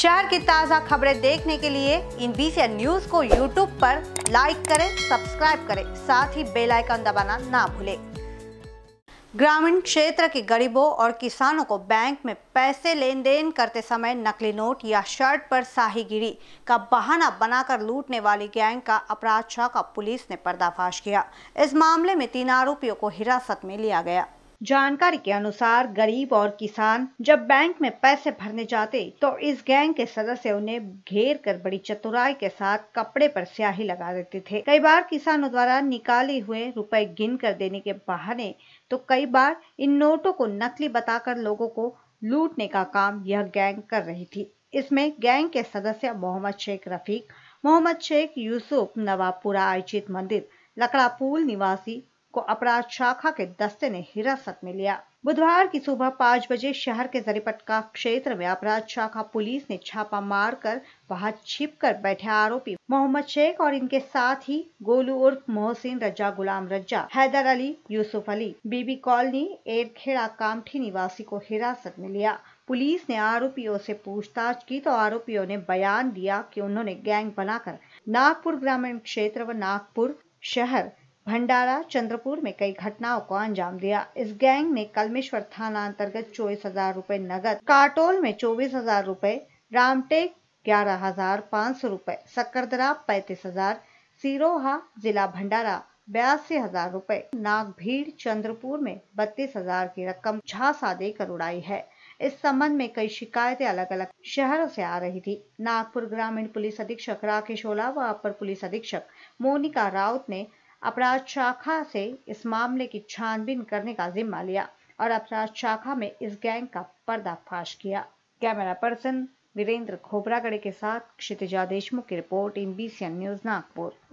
शहर की ताज़ा खबरें देखने के लिए इन बीसी न्यूज को यूट्यूब पर लाइक करें सब्सक्राइब करें साथ ही बेल आइकन दबाना ना भूलें ग्रामीण क्षेत्र के गरीबों और किसानों को बैंक में पैसे लेन देन करते समय नकली नोट या शर्ट पर साहीगिरी का बहाना बनाकर लूटने वाली गैंग का अपराध शाखा पुलिस ने पर्दाफाश किया इस मामले में तीन आरोपियों को हिरासत में लिया गया जानकारी के अनुसार गरीब और किसान जब बैंक में पैसे भरने जाते तो इस गैंग के सदस्य उन्हें घेर कर बड़ी चतुराई के साथ कपड़े पर स्याही लगा देते थे कई बार किसानों द्वारा निकाले हुए रुपए गिन कर देने के बहाने तो कई बार इन नोटों को नकली बताकर लोगों को लूटने का काम यह गैंग कर रही थी इसमें गैंग के सदस्य मोहम्मद शेख रफीक मोहम्मद शेख यूसुफ नवाबपुरा आयोजित मंदिर लकड़ापूल निवासी को अपराध शाखा के दस्ते ने हिरासत में लिया बुधवार की सुबह पाँच बजे शहर के जरीपटका क्षेत्र में अपराध शाखा पुलिस ने छापा मार कर वहाँ छिप कर बैठे आरोपी मोहम्मद शेख और इनके साथ ही गोलू उर्फ मोहसिन रज्जा गुलाम रज्जा हैदर अली यूसुफ अली बीबी कॉलोनी एरखेड़ा कामठी निवासी को हिरासत में लिया पुलिस ने आरोपियों से पूछताछ की तो आरोपियों ने बयान दिया कि उन्होंने गैंग बनाकर नागपुर ग्रामीण क्षेत्र व नागपुर शहर भंडारा चंद्रपुर में कई घटनाओं को अंजाम दिया इस गैंग ने कलमेश्वर थाना अंतर्गत चौबीस हजार रूपए नगद काटोल में चौबीस हजार रूपए रामटेक ग्यारह हजार पाँच सौ रूपए सकरदरा पैतीस हजार सिरोहा जिला भंडारा बयासी हजार रूपए नागभीड़ चंद्रपुर में बत्तीस हजार की रकम झांसा देकर उड़ाई है इस संबंध में कई शिकायतें अलग अलग शहरों से आ रही थी नागपुर ग्रामीण पुलिस अधीक्षक राकेश ओला व अपर पुलिस अधीक्षक मोनिका राउत ने अपराध शाखा से इस मामले की छानबीन करने का जिम्मा लिया और अपराध शाखा में इस गैंग का पर्दाफाश किया कैमरा पर्सन वीरेंद्र खोबरागड़े के साथ क्षितिजा देशमुख की report in N news Nagpur